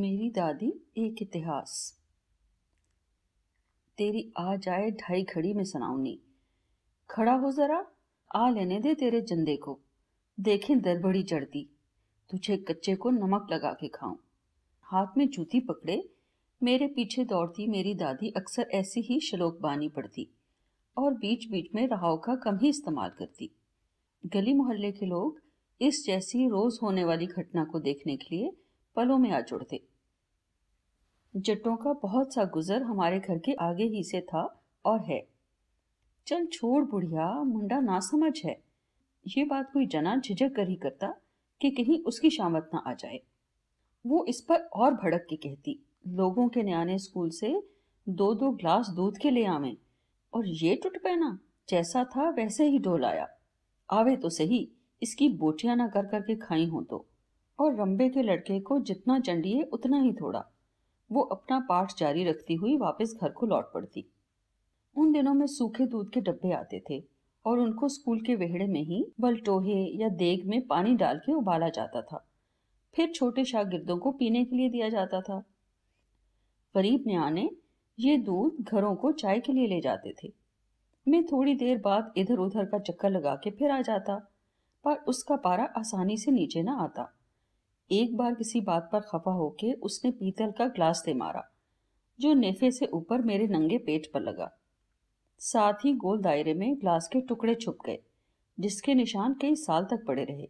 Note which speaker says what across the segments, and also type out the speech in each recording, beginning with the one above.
Speaker 1: मेरी दादी एक इतिहास तेरी आ जाए ढाई घड़ी में सनाउनी खड़ा हो जरा आ लेने दे तेरे जंदे को देखें दरबड़ी चढ़ती तुझे कच्चे को नमक लगा के खाऊं हाथ में जूती पकड़े मेरे पीछे दौड़ती मेरी दादी अक्सर ऐसी ही श्लोक बानी पड़ती और बीच बीच में रहाव का कम ही इस्तेमाल करती गली मोहल्ले के लोग इस जैसी रोज होने वाली घटना को देखने के लिए पलों में आ जुड़ते जट्टों का बहुत सा गुजर हमारे घर के आगे ही से था और है चल छोड़ बुढ़िया मुंडा ना समझ है ये बात कोई जना झिझक कर ही करता कि कहीं उसकी शामत ना आ जाए वो इस पर और भड़क के कहती लोगों के न्याने स्कूल से दो दो ग्लास दूध के ले आवे और ये टूट पैना जैसा था वैसे ही ढोलाया आवे तो सही इसकी बोटियां ना कर करके खाई हो तो और रंबे के लड़के को जितना चंडिए उतना ही थोड़ा वो अपना पाठ जारी रखती हुई वापस घर को लौट पड़ती उन दिनों में सूखे दूध के डब्बे आते थे और उनको स्कूल के वेहड़े में ही बलटोहे या देग में पानी डाल के उबाला जाता था फिर छोटे शागिर्दों को पीने के लिए दिया जाता था गरीब न्याने ये दूध घरों को चाय के लिए ले जाते थे मैं थोड़ी देर बाद इधर उधर का चक्कर लगा के फिर आ जाता पर उसका पारा आसानी से नीचे ना आता एक बार किसी बात पर खफा होके उसने पीतल का ग्लास दे मारा जो नेफे से ऊपर मेरे नंगे पेट पर लगा साथ ही गोल दायरे में ग्लास के टुकड़े छुप गए जिसके निशान कई साल तक पड़े रहे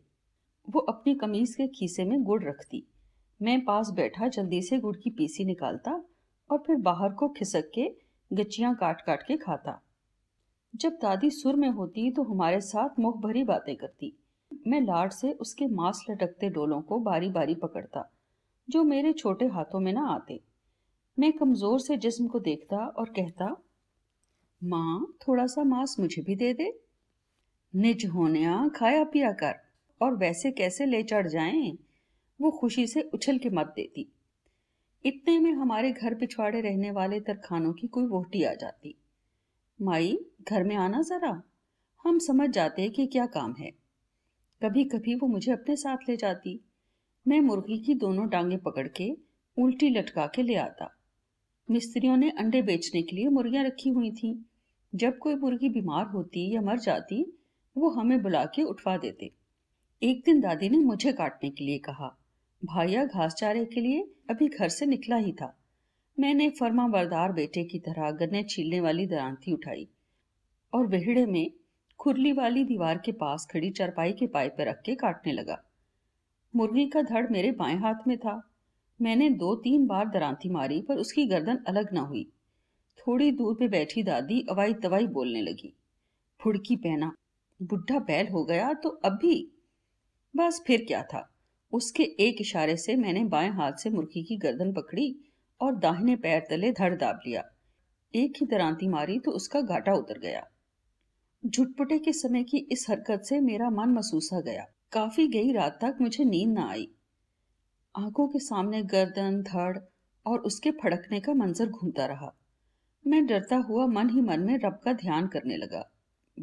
Speaker 1: वो अपनी कमीज के खीसे में गुड़ रखती मैं पास बैठा जल्दी से गुड़ की पीसी निकालता और फिर बाहर को खिसक के गचियां काट काट के खाता जब दादी सुर में होती तो हमारे साथ मुख भरी बातें करती मैं लाड से उसके मांस लटकते डोलों को बारी बारी पकड़ता जो मेरे छोटे हाथों में ना आते मैं कमजोर से जिस्म को देखता और कहता माँ थोड़ा सा मांस मुझे भी दे दे निज होने खाया पिया कर और वैसे कैसे ले चढ़ जाए वो खुशी से उछल के मत देती इतने में हमारे घर पिछवाड़े रहने वाले तरखानों की कोई वोटी आ जाती माई घर में आना जरा हम समझ जाते कि क्या काम है कभी कभी वो मुझे अपने साथ ले जाती मैं मुर्गी की दोनों डांगे पकड़ के उल्टी लटका के ले आता मिस्त्रियों ने अंडे बेचने के लिए मुर्गियां रखी हुई थी जब कोई मुर्गी बीमार होती या मर जाती वो हमें बुला के उठवा देते एक दिन दादी ने मुझे काटने के लिए कहा भाइया घास चारे के लिए अभी घर से निकला ही था मैंने फर्मा बरदार बेटे की तरह गन्ने छीलने वाली दरांती उठाई और बेहड़े में खुरली वाली दीवार के पास खड़ी चरपाई के पाए पर रख के काटने लगा मुर्गी का धड़ मेरे बाएं हाथ में था मैंने दो तीन बार दरांती मारी पर उसकी गर्दन अलग ना हुई थोड़ी दूर पे बैठी दादी अवाई तवाई बोलने लगी फुड़की पहना बुढ़ा बैल हो गया तो अब भी बस फिर क्या था उसके एक इशारे से मैंने बाएं हाथ से मुर्गी की गर्दन पकड़ी और दाहिने पैर तले धड़ दाब लिया एक ही दरांती मारी तो उसका घाटा उतर गया झुटपुटे के समय की इस हरकत से मेरा मन मसूसा गया काफी गई रात तक मुझे नींद ना आई आंखों के सामने गर्दन धड़ और उसके फड़कने का मंजर घूमता रहा मैं डरता हुआ मन ही मन में रब का ध्यान करने लगा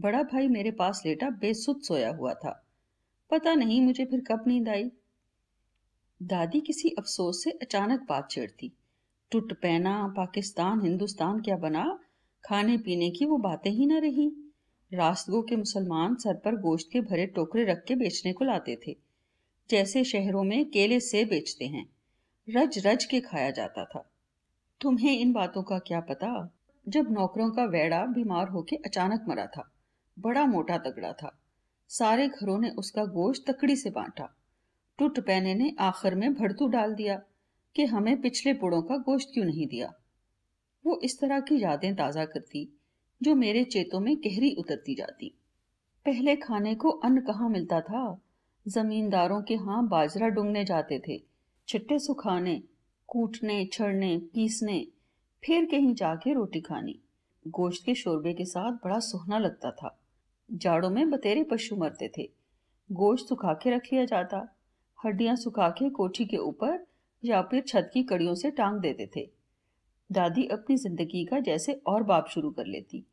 Speaker 1: बड़ा भाई मेरे पास लेटा बेसुध सोया हुआ था पता नहीं मुझे फिर कब नींद आई दादी किसी अफसोस से अचानक बात छेड़ती टुट पहना पाकिस्तान हिंदुस्तान क्या बना खाने पीने की वो बातें ही ना रही रास्तगो के मुसलमान सर पर गोश्त के भरे टोकरे रख के बेचने को लाते थे जैसे शहरों में केले से बेचते हैं रज रज के खाया जाता था तुम्हें इन बातों का क्या पता जब नौकरों का वैड़ा बीमार होके अचानक मरा था बड़ा मोटा तगड़ा था सारे घरों ने उसका गोश्त तकड़ी से बांटा टुट पैने ने आखिर में भड़तू डाल दिया कि हमें पिछले पुड़ों का गोश्त क्यों नहीं दिया वो इस तरह की यादें ताज़ा करती जो मेरे चेतों में गहरी उतरती जाती पहले खाने को अन्न कहाँ मिलता था जमींदारों के यहाँ बाजरा डूंगने जाते थे छिट्टे सुखाने कूटने छड़ने पीसने फिर कहीं जाके रोटी खानी गोश्त के शोरबे के साथ बड़ा सोहना लगता था जाड़ों में बतेरे पशु मरते थे गोश्त सुखा के रख लिया जाता हड्डियां सुखा के कोठी के ऊपर या फिर छत की कड़ियों से टांग देते थे दादी अपनी जिंदगी का जैसे और बाप शुरू कर लेती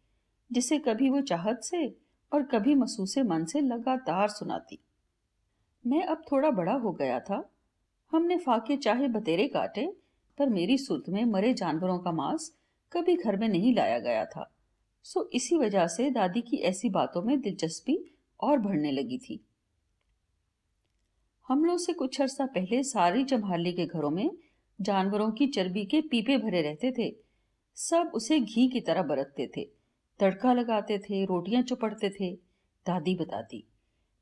Speaker 1: जिसे कभी वो चाहत से और कभी मसूसे मन से लगातार सुनाती मैं अब थोड़ा बड़ा हो गया था हमने फाके चाहे बतेरे काटे पर मेरी सुर्त में मरे जानवरों का मांस कभी घर में नहीं लाया गया था सो इसी वजह से दादी की ऐसी बातों में दिलचस्पी और बढ़ने लगी थी हमलों से कुछ अरसा पहले सारी चम्हाली के घरों में जानवरों की चर्बी के पीपे भरे रहते थे सब उसे घी की तरह बरतते थे तड़का लगाते थे रोटियां चुपड़ते थे दादी बताती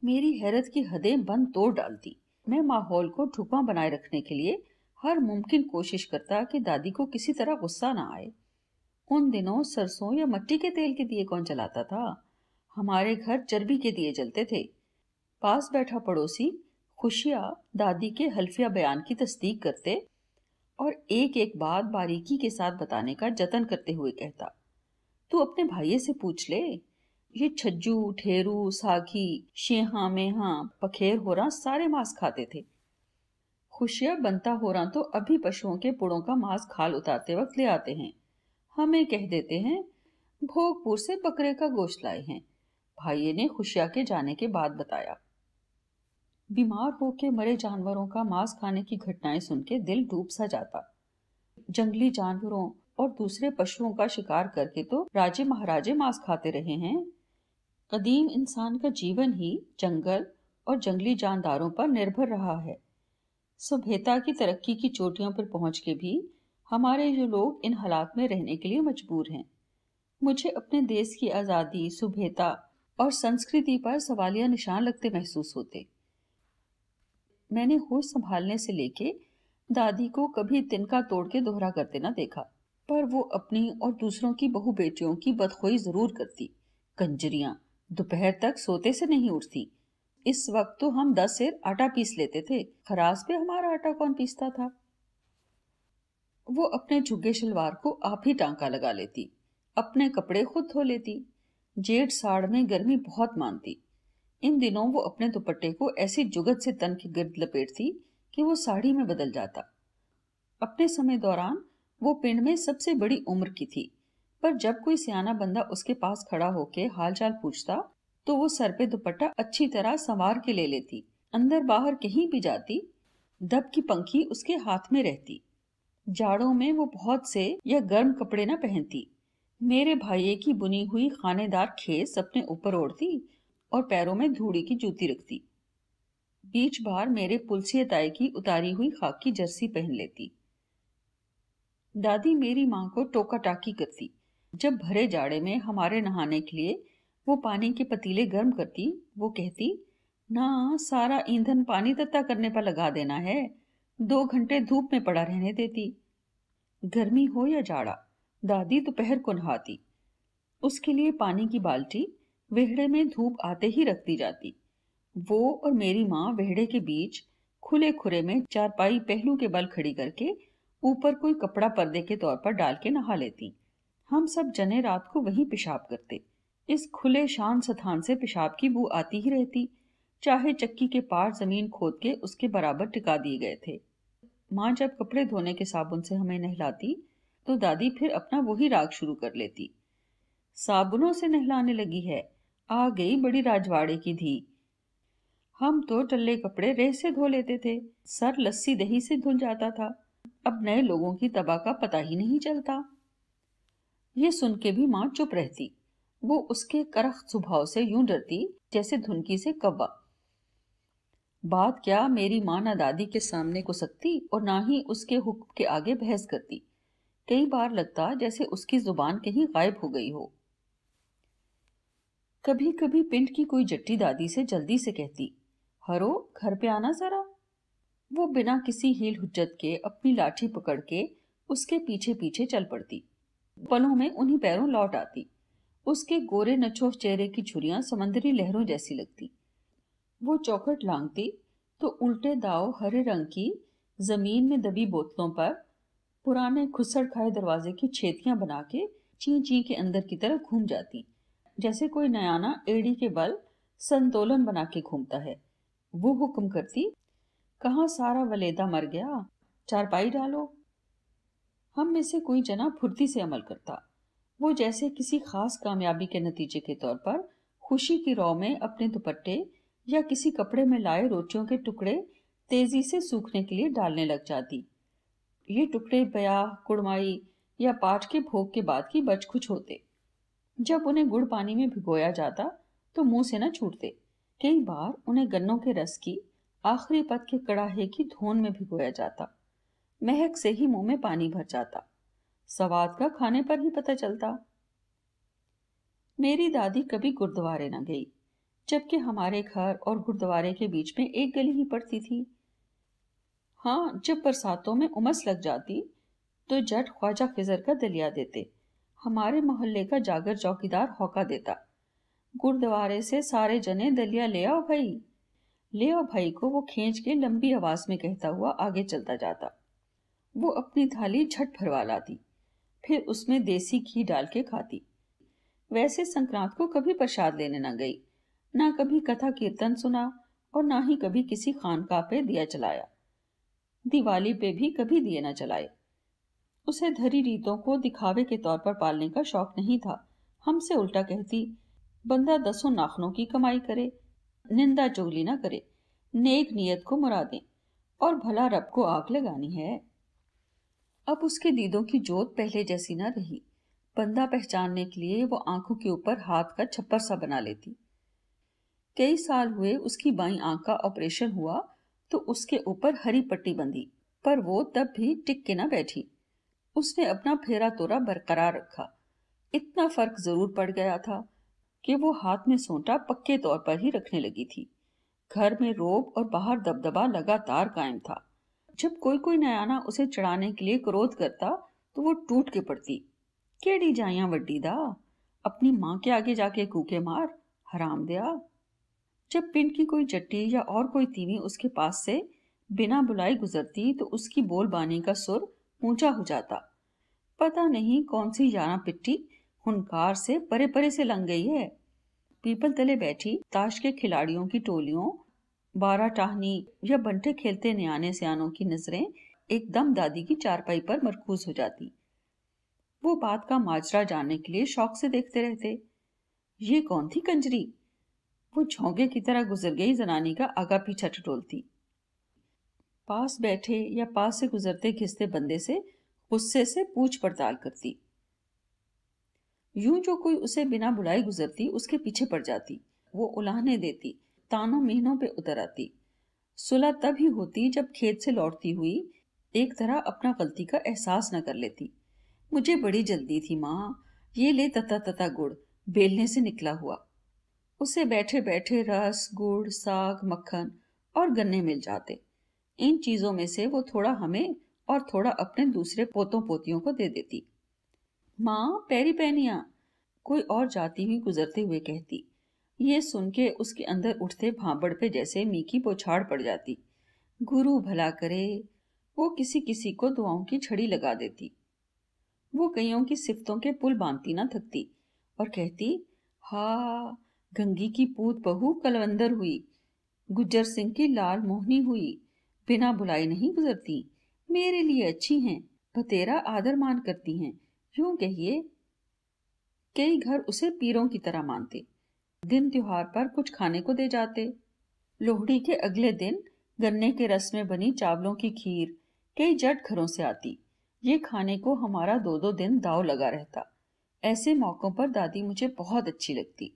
Speaker 1: मेरी हैरत की हदें बंद तोड़ डालती मैं माहौल को ढुकवा बनाए रखने के लिए हर मुमकिन कोशिश करता कि दादी को किसी तरह गुस्सा ना आए उन दिनों सरसों या मट्टी के तेल के दिए कौन जलाता था हमारे घर चर्बी के दिए जलते थे पास बैठा पड़ोसी खुशिया दादी के हल्फिया बयान की तस्दीक करते और एक एक बात बारीकी के साथ बताने का जतन करते हुए कहता तू अपने भाइये से पूछ ले ये छज्जू ठेरू साखी शेहा मेहा पखेर हो रहा सारे मांस खाते थे खुशिया बनता हो रहा तो अभी पशुओं के पुड़ों का मांस खाल उतारते वक्त ले आते हैं हमें कह देते हैं भोगपुर से बकरे का गोश्त लाए हैं भाइये ने खुशिया के जाने के बाद बताया बीमार होके मरे जानवरों का मांस खाने की घटनाएं सुन के दिल डूब सा जाता जंगली जानवरों और दूसरे पशुओं का शिकार करके तो राजे महाराजे मांस खाते रहे हैं कदीम इंसान का जीवन ही जंगल और जंगली जानदारों पर निर्भर रहा है सभ्यता की तरक्की की चोटियों पर पहुंच के भी हमारे ये लोग इन हालात में रहने के लिए मजबूर हैं मुझे अपने देश की आज़ादी सुभ्यता और संस्कृति पर सवालिया निशान लगते महसूस होते मैंने होश संभालने से लेके दादी को कभी तिनका तोड़ के दोहरा करते ना देखा पर वो अपनी और दूसरों की बहु बेटियों की बदखोई जरूर करती कंजरिया दोपहर तक सोते से नहीं उठती इस वक्त तो हम दस सिर आटा पीस लेते थे खरास पे हमारा आटा कौन पीसता था वो अपने झुग्गे शलवार को आप ही टांका लगा लेती अपने कपड़े खुद धो लेती जेठ साड़ में गर्मी बहुत मानती इन दिनों वो अपने दुपट्टे को ऐसी जुगत से तन के गिर्द लपेटती कि वो साड़ी में बदल जाता अपने समय दौरान वो पिंड में सबसे बड़ी उम्र की थी पर जब कोई सियाना बंदा उसके पास खड़ा होके हालचाल पूछता तो वो सर पे दुपट्टा अच्छी तरह संवार के ले लेती अंदर बाहर कहीं भी जाती दब की पंखी उसके हाथ में रहती जाड़ों में वो बहुत से या गर्म कपड़े ना पहनती मेरे भाइये की बुनी हुई खानेदार खेस अपने ऊपर ओढ़ती और पैरों में धूड़ी की जूती रखती बीच बार मेरे पुलसिए ताई की उतारी हुई खाकी जर्सी पहन लेती दादी मेरी माँ को टोका टाकी करती जब भरे जाड़े में हमारे नहाने के लिए वो पानी के पतीले गर्म करती वो कहती ना सारा ईंधन पानी तत्ता करने पर लगा देना है दो घंटे धूप में पड़ा रहने देती गर्मी हो या जाड़ा दादी दोपहर को नहाती उसके लिए पानी की बाल्टी वेहड़े में धूप आते ही रख दी जाती वो और मेरी माँ वेहड़े के बीच खुले खुरे में चारपाई पहलू के बल खड़ी करके ऊपर कोई कपड़ा पर्दे के तौर पर डाल के नहा लेती हम सब जने रात को वहीं पेशाब करते इस खुले शान स्थान से पेशाब की बू आती ही रहती चाहे चक्की के पार जमीन खोद के उसके बराबर टिका दिए गए थे माँ जब कपड़े धोने के साबुन से हमें नहलाती तो दादी फिर अपना वही राग शुरू कर लेती साबुनों से नहलाने लगी है आ गई बड़ी राजवाड़े की धी हम तो टल्ले कपड़े रेह से धो लेते थे सर लस्सी दही से धुल जाता था अब नए लोगों की तबाह का पता ही नहीं चलता ये सुन के भी माँ चुप रहती वो उसके करख स्वभाव से यूं डरती जैसे धुनकी से कब्बा बात क्या मेरी माँ ना दादी के सामने को सकती और ना ही उसके हुक्म के आगे बहस करती कई बार लगता जैसे उसकी जुबान कहीं गायब हो गई हो कभी कभी पिंड की कोई जट्टी दादी से जल्दी से कहती हरो घर पे आना जरा वो बिना किसी हील हुज्जत के अपनी लाठी पकड़ के उसके पीछे पीछे चल पड़ती पलों में उन्हीं पैरों लौट आती उसके गोरे नछोह चेहरे की छुरियां समंदरी लहरों जैसी लगती वो चौखट लांगती तो उल्टे दाव हरे रंग की जमीन में दबी बोतलों पर पुराने खुसड़ खाए दरवाजे की छेतियां बना के ची ची के अंदर की तरफ घूम जाती जैसे कोई नयाना एड़ी के बल संतोलन बना के घूमता है वो हुक्म करती कहाँ सारा वलेदा मर गया चारपाई डालो हम में से कोई जना फुर्ती से अमल करता वो जैसे किसी खास कामयाबी के नतीजे के तौर पर खुशी की रौ में अपने दुपट्टे या किसी कपड़े में लाए रोटियों के टुकड़े तेजी से सूखने के लिए डालने लग जाती ये टुकड़े ब्याह कुड़माई या पाठ के भोग के बाद की बच बचखुच होते जब उन्हें गुड़ पानी में भिगोया जाता तो मुंह से न छूटते कई बार उन्हें गन्नों के रस की आखिरी पद के कड़ाहे की धोन में भिगोया जाता महक से ही मुंह में पानी भर जाता सवाद का खाने पर ही पता चलता मेरी दादी कभी गुरुद्वारे न गई जबकि हमारे घर और गुरुद्वारे के बीच में एक गली ही पड़ती थी हाँ जब बरसातों में उमस लग जाती तो जट ख्वाजा खिजर का दलिया देते हमारे मोहल्ले का जागर चौकीदार हौका देता गुरुद्वारे से सारे जने दलिया ले आओ भाई लेवा भाई को वो खींच के लंबी आवाज में कहता हुआ आगे चलता जाता वो अपनी थाली झट भरवा लाती फिर उसमें देसी घी डाल के खाती वैसे संक्रांत को कभी प्रसाद लेने न गई ना कभी कथा कीर्तन सुना और ना ही कभी किसी खानका पे दिया चलाया दिवाली पे भी कभी दिए ना चलाए उसे धरी रीतों को दिखावे के तौर पर पालने का शौक नहीं था हमसे उल्टा कहती बंदा दसों नाखनों की कमाई करे निंदा चोगली ना करे नेक नियत को मुरा दें और भला रब को आग लगानी है अब उसके दीदों की जोत पहले जैसी ना रही बंदा पहचानने के लिए वो आंखों के ऊपर हाथ का छप्पर सा बना लेती कई साल हुए उसकी बाई आंख का ऑपरेशन हुआ तो उसके ऊपर हरी पट्टी बंधी पर वो तब भी टिक के ना बैठी उसने अपना फेरा तोरा बरकरार रखा इतना फर्क जरूर पड़ गया था कि वो हाथ में सोटा पक्के तौर पर ही रखने लगी थी घर में रोब और बाहर दबदबा लगातार कायम था जब कोई कोई नयाना उसे चढ़ाने के लिए क्रोध करता तो वो टूट के पड़ती केड़ी जाया वड्डी दा अपनी माँ के आगे जाके कूके मार हराम दिया जब पिंड की कोई जट्टी या और कोई तीवी उसके पास से बिना बुलाई गुजरती तो उसकी बोल बोलबानी का सुर ऊंचा हो जाता पता नहीं कौन सी याना पिट्टी हुनकार से परे परे से लंग गई है पीपल तले बैठी ताश के खिलाड़ियों की टोलियों बारा टाहनी या बंटे खेलते न्याने सियानों की नजरें एकदम दादी की चारपाई पर मरकूज हो जाती वो बात का माजरा जानने के लिए शौक से देखते रहते ये कौन थी कंजरी वो झोंके की तरह गुजर गई जनानी का आगा पीछा टटोलती पास बैठे या पास से गुजरते घिसते बंदे से गुस्से से पूछ पड़ताल करती यूं जो कोई उसे बिना बुलाई गुजरती उसके पीछे पड़ जाती वो उलाहने देती तानों मीनों पे उतर आती सुलह तब ही होती जब खेत से लौटती हुई एक तरह अपना गलती का एहसास न कर लेती मुझे बड़ी जल्दी थी माँ ये ले तता तता गुड़ बेलने से निकला हुआ उसे बैठे बैठे रस गुड़ साग मक्खन और गन्ने मिल जाते इन चीजों में से वो थोड़ा हमें और थोड़ा अपने दूसरे पोतों पोतियों को दे देती माँ पैरी पहनिया कोई और जाती हुई गुजरते हुए कहती ये सुन के उसके अंदर उठते भांबड़ पे जैसे मीकी पोछाड़ पड़ जाती गुरु भला करे वो किसी किसी को दुआओं की छड़ी लगा देती वो कईयों की सिफतों के पुल बांधती ना थकती और कहती हा गंगी की पूत बहु कलवंदर हुई गुज्जर सिंह की लाल मोहनी हुई बिना बुलाई नहीं गुजरती मेरे लिए अच्छी हैं बतेरा आदर मान करती हैं यूं कहिए कई घर उसे पीरों की तरह मानते दिन त्योहार पर कुछ खाने को दे जाते लोहड़ी के अगले दिन गन्ने के रस में बनी चावलों की खीर कई जट घरों से आती ये खाने को हमारा दो दो दिन दाव लगा रहता ऐसे मौक़ों पर दादी मुझे बहुत अच्छी लगती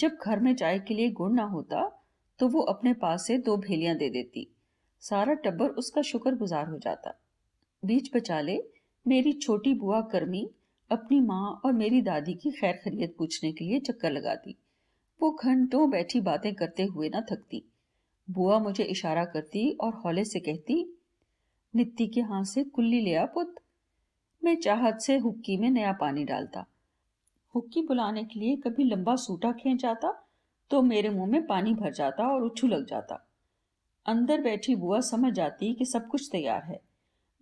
Speaker 1: जब घर में चाय के लिए गुड़ ना होता तो वो अपने पास से दो भेलियां दे देती सारा टब्बर उसका शुक्र गुजार हो जाता बीच बचाले मेरी छोटी बुआ कर्मी अपनी माँ और मेरी दादी की खैर खरीत पूछने के लिए चक्कर लगाती वो घंटों बैठी बातें करते हुए ना थकती बुआ मुझे इशारा करती और हौले से कहती नित्ती के हाथ से कुल्ली ले आ पुत मैं चाहत से हुक्की में नया पानी डालता हुक्की बुलाने के लिए कभी लंबा सूटा खींच जाता तो मेरे मुंह में पानी भर जाता और उछू लग जाता अंदर बैठी बुआ समझ जाती कि सब कुछ तैयार है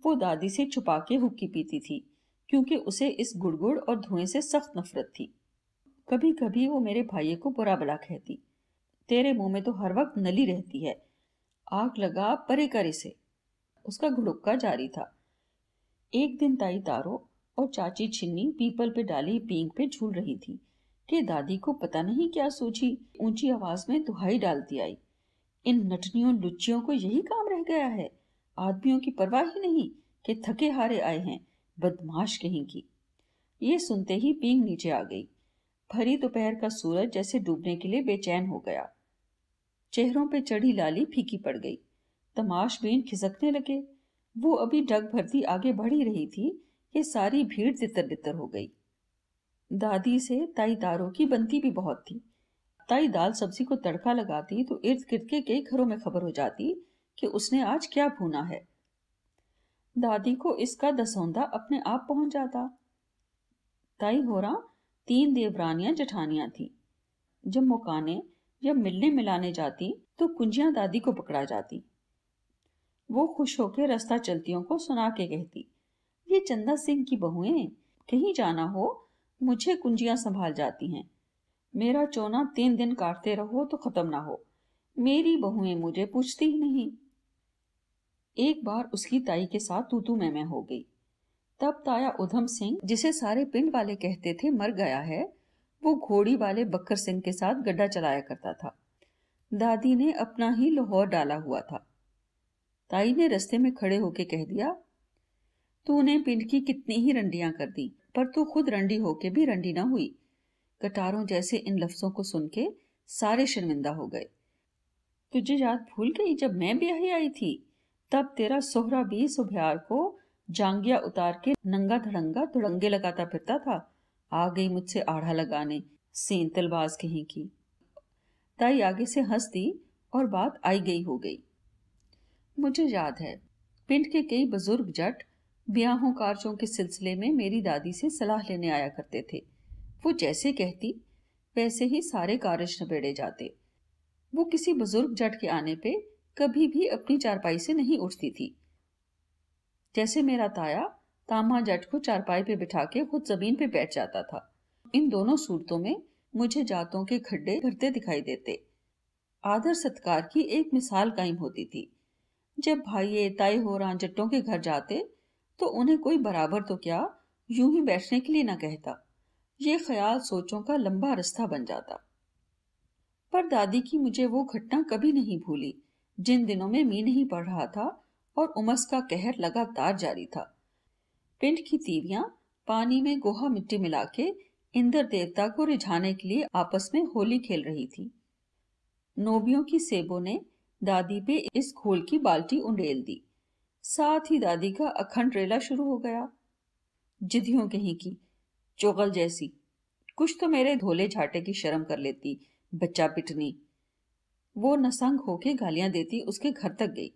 Speaker 1: वो दादी से छुपा के हुक्की पीती थी क्योंकि उसे इस गुड़गुड़ और धुएं से सख्त नफरत थी कभी कभी वो मेरे भाइये को बुरा भला कहती तेरे मुंह में तो हर वक्त नली रहती है आग लगा परे कर इसे उसका घुड़ुक्का जारी था एक दिन ताई तारो और चाची छिन्नी पीपल पे डाली पींग पे झूल रही थी कि दादी को पता नहीं क्या सोची ऊंची आवाज में दुहाई डालती आई इन नटनियों लुच्चियों को यही काम रह गया है आदमियों की परवाह ही नहीं कि थके हारे आए हैं बदमाश कहीं की ये सुनते ही पींग नीचे आ गई भरी दोपहर का सूरज जैसे डूबने के लिए बेचैन हो गया चेहरों पे चढ़ी लाली फीकी पड़ गई तमाश बीन खिसकने लगे वो अभी डग भरती आगे बढ़ी रही थी कि सारी भीड़ तितर बितर हो गई दादी से ताई दारों की बनती भी बहुत थी ताई दाल सब्जी को तड़का लगाती तो इर्द गिर्द के कई घरों में खबर हो जाती कि उसने आज क्या भूना है दादी को इसका दसौंदा अपने आप पहुंच जाता ताई होरा तीन देवरानियां जठानियां थी जब मुकाने या मिलने मिलाने जाती तो कुंजियां दादी को पकड़ा जाती वो खुश होकर रास्ता चलतियों को सुना के कहती ये चंदा सिंह की बहुएं कहीं जाना हो मुझे कुंजियां संभाल जाती हैं मेरा चोना तीन दिन काटते रहो तो खत्म ना हो मेरी बहुएं मुझे पूछती ही नहीं एक बार उसकी ताई के साथ तूतू मैं हो गई तब ताया उधम सिंह जिसे सारे पिंड वाले कहते थे मर गया है वो घोड़ी वाले बकर सिंह के साथ गड्ढा चलाया करता था दादी ने अपना ही लाहौर डाला हुआ था ताई ने रस्ते में खड़े होके कह दिया तूने पिंड की कितनी ही रंडियां कर दी पर तू खुद रंडी होके भी रंडी ना हुई कटारों जैसे इन लफ्जों को सुन के सारे शर्मिंदा हो गए तुझे याद भूल गई जब मैं ब्याही आई थी तब तेरा सोहरा भी सुभ्यार को जांगिया उतार के नंगा धड़ंगा धुड़ंगे लगाता फिरता था आ गई मुझसे आढ़ा लगाने सीन तलबाज कहीं की ताई आगे से हंस दी और बात आई गई हो गई मुझे याद है पिंड के कई बुजुर्ग जट ब्याहों कार्यों के सिलसिले में मेरी दादी से सलाह लेने आया करते थे वो जैसे कहती वैसे ही सारे कार्य नबेड़े जाते वो किसी बुजुर्ग जट के आने पे कभी भी अपनी चारपाई से नहीं उठती थी जैसे मेरा ताया तामा जट को चारपाई पे बिठा के खुद जमीन पे बैठ जाता था इन दोनों सूरतों में मुझे जातों के खड्डे भरते दिखाई देते आदर सत्कार की एक मिसाल कायम होती थी जब भाई ताई हो जट्टों के घर जाते तो उन्हें कोई बराबर तो क्या यूं ही बैठने के लिए ना कहता ये ख्याल सोचों का लंबा रास्ता बन जाता पर दादी की मुझे वो घटना कभी नहीं भूली जिन दिनों में मीन नहीं पड़ रहा था और उमस का कहर लगातार जारी था पिंड की तीवियां पानी में गोहा मिट्टी मिला के इंद्र देवता को रिझाने के लिए आपस में होली खेल रही थी नोबियों की सेबों ने दादी पे इस घोल की बाल्टी उंडेल दी साथ ही दादी का अखंड रेला शुरू हो गया जिदियों कहीं की चोगल जैसी कुछ तो मेरे धोले झाटे की शर्म कर लेती बच्चा पिटनी वो नसंग होके गालियां देती उसके घर तक गई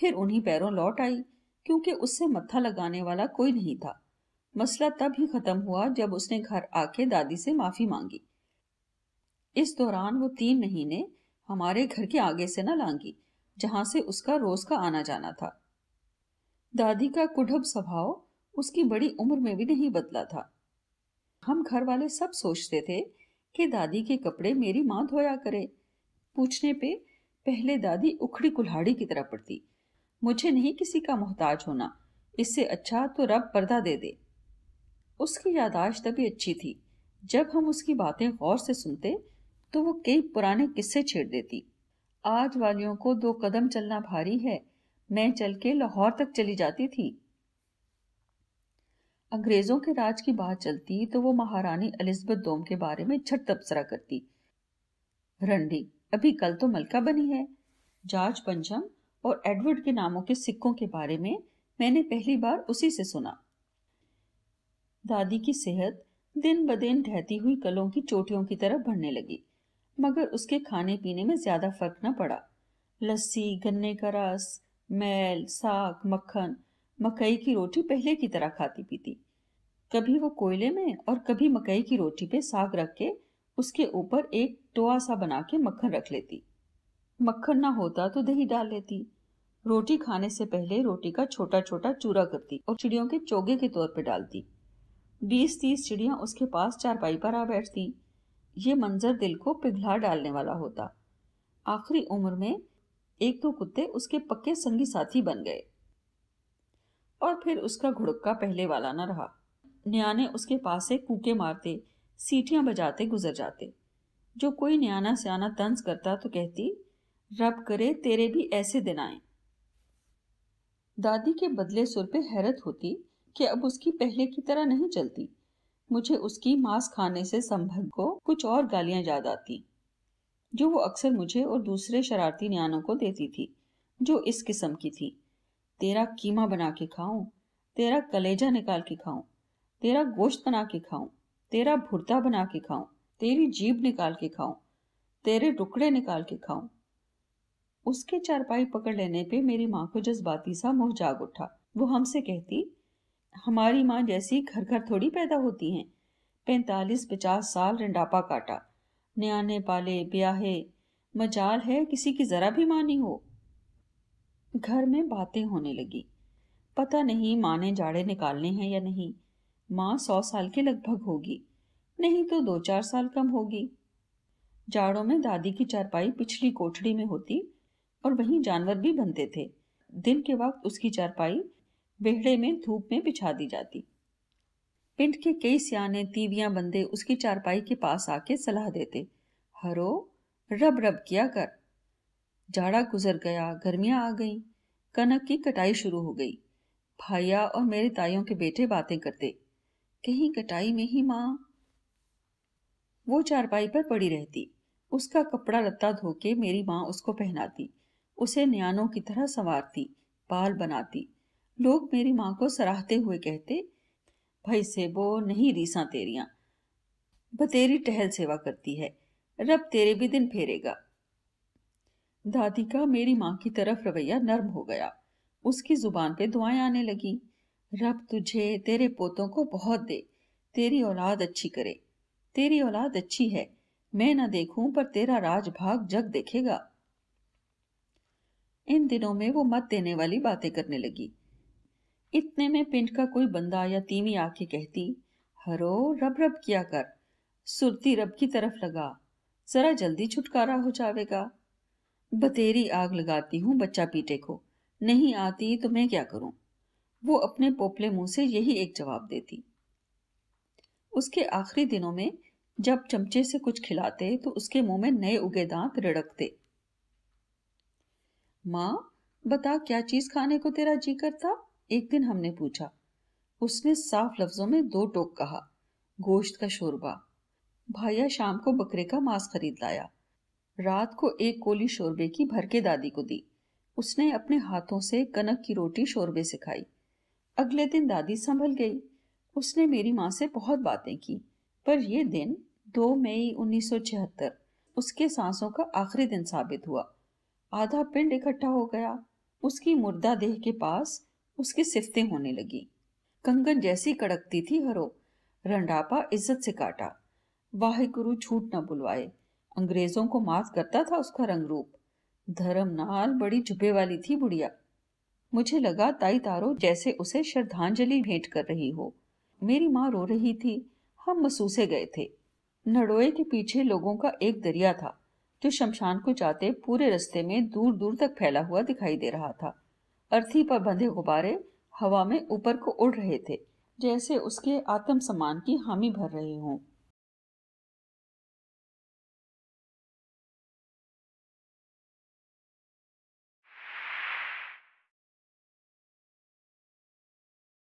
Speaker 1: फिर उन्हीं पैरों लौट आई क्योंकि उससे मत्था लगाने वाला कोई नहीं था मसला तब ही खत्म हुआ जब उसने घर आके दादी से माफी मांगी इस दौरान वो तीन महीने हमारे घर के आगे से न लांगी जहां से उसका रोज का आना जाना था दादी का कुढ़ब स्वभाव उसकी बड़ी उम्र में भी नहीं बदला था हम घर वाले सब सोचते थे कि दादी के कपड़े मेरी माँ धोया करे पूछने पे पहले दादी उखड़ी कुल्हाड़ी की तरह पड़ती मुझे नहीं किसी का मोहताज होना इससे अच्छा तो रब पर्दा दे दे उसकी यादाश्त तभी अच्छी थी जब हम उसकी बातें गौर से सुनते तो वो कई पुराने किस्से छेड़ देती आज वालियों को दो कदम चलना भारी है मैं चल के लाहौर तक चली जाती थी अंग्रेजों के राज की बात चलती तो वो महारानी एलिजबेथ दोम के बारे में झट तबसरा करती रंडी अभी कल तो मलका बनी है जॉर्ज पंचम और एडवर्ड के नामों के सिक्कों के बारे में मैंने पहली बार उसी से सुना दादी की सेहत दिन ब दिन ढहती हुई कलों की चोटियों की तरह बढ़ने लगी मगर उसके खाने पीने में ज्यादा फर्क न पड़ा लस्सी गन्ने का रस मैल साग मक्खन मकई की रोटी पहले की तरह खाती पीती कभी वो कोयले में और कभी मकई की रोटी पे साग रख के उसके ऊपर एक टोआ सा बना के मक्खन रख लेती मक्खन ना होता तो दही डाल लेती रोटी खाने से पहले रोटी का छोटा छोटा चूरा करती और चिड़ियों के चोगे के तौर पर डालती बीस तीस चिड़िया उसके पास चारपाई पर आ बैठती ये मंजर दिल को पिघला डालने वाला होता आखिरी उम्र में एक दो कुत्ते उसके पक्के संगी साथी बन गए और फिर उसका घुड़क्का पहले वाला न रहा न्याने उसके पास से कूके मारते सीटियां बजाते गुजर जाते जो कोई न्याना स्याना तंज करता तो कहती रब करे तेरे भी ऐसे दिन आए दादी के बदले सुर पे हैरत होती कि अब उसकी पहले की तरह नहीं चलती मुझे उसकी मांस खाने से संभग को कुछ और गालियां याद आती जो वो अक्सर मुझे और दूसरे शरारती न्यानों को देती थी जो इस किस्म की थी तेरा कीमा बना के खाऊं तेरा कलेजा निकाल के खाऊं तेरा गोश्त बना के खाऊं तेरा भुरता बना के खाऊं तेरी जीभ निकाल के खाऊं तेरे टुकड़े निकाल के खाऊं उसके चारपाई पकड़ लेने पे मेरी माँ को जज्बाती सा मोह जाग उठा वो हमसे कहती हमारी माँ जैसी घर घर थोड़ी पैदा होती हैं पैंतालीस पचास साल रंडापा काटा न्याने पाले ब्याहे मजाल है किसी की जरा भी मानी हो घर में बातें होने लगी पता नहीं माँ ने जाड़े निकालने हैं या नहीं माँ सौ साल के लगभग होगी नहीं तो दो चार साल कम होगी जाड़ों में दादी की चारपाई पिछली कोठड़ी में होती और वहीं जानवर भी बनते थे दिन के वक्त उसकी चारपाई बेहड़े में धूप में बिछा दी जाती पिंड के कई सियाने तीवियां बंदे उसकी चारपाई के पास आके सलाह देते हरो रब रब किया कर जाड़ा गुजर गया गर्मियां आ गई कनक की कटाई शुरू हो गई भाइया और मेरे ताइयों के बेटे बातें करते कहीं कटाई में ही माँ वो चारपाई पर पड़ी रहती उसका कपड़ा लत्ता धोके मेरी माँ उसको पहनाती उसे न्यानों की तरह संवारती बाल बनाती लोग मेरी माँ को सराहते हुए कहते भाई सेबो नहीं रीसा तेरिया बतेरी टहल सेवा करती है रब तेरे भी दिन फेरेगा दादी का मेरी माँ की तरफ रवैया नर्म हो गया उसकी जुबान पे दुआएं आने लगी रब तुझे तेरे पोतों को बहुत दे तेरी औलाद अच्छी करे तेरी औलाद अच्छी है मैं न देखूं पर तेरा राजभाग जग देखेगा इन दिनों में वो मत देने वाली बातें करने लगी इतने में पिंड का कोई बंदा या तीमी आके कहती हरो रब रब किया कर सुरती रब की तरफ लगा जरा जल्दी छुटकारा हो जाएगा बतेरी आग लगाती हूँ बच्चा पीटे को नहीं आती तो मैं क्या करूं वो अपने पोपले मुंह से यही एक जवाब देती उसके आखिरी दिनों में जब चमचे से कुछ खिलाते तो उसके मुंह में नए उगे दांत रिड़कते माँ बता क्या चीज खाने को तेरा जी करता एक दिन हमने पूछा उसने साफ लफ्जों में दो टोक कहा गोश्त का शोरबा भाइया शाम को बकरे का मांस खरीद लाया रात को एक कोली शोरबे की भर के दादी को दी उसने अपने हाथों से कनक की रोटी शोरबे से खाई अगले दिन दादी संभल गई उसने मेरी माँ से बहुत बातें की पर यह दिन 2 मई 1976 उसके सांसों का आखिरी दिन साबित हुआ आधा पिंड इकट्ठा हो गया उसकी मुर्दा देह के पास उसकी सिफतें होने लगी कंगन जैसी कड़कती थी हरो रंडापा इज्जत से काटा वाहे गुरु झूठ न बुलवाए अंग्रेजों को मात करता था उसका रंग रूप धर्म नाल बड़ी झुबे वाली थी बुढ़िया मुझे लगा ताई तारो जैसे उसे श्रद्धांजलि भेंट कर रही हो मेरी माँ रो रही थी हम मसूसे गए थे नड़ोए के पीछे लोगों का एक दरिया था जो शमशान को जाते पूरे रस्ते में दूर दूर तक फैला हुआ दिखाई दे रहा था अर्थी पर बंधे गुब्बारे हवा में ऊपर को उड़ रहे थे जैसे उसके आत्म सम्मान की हामी भर रहे हों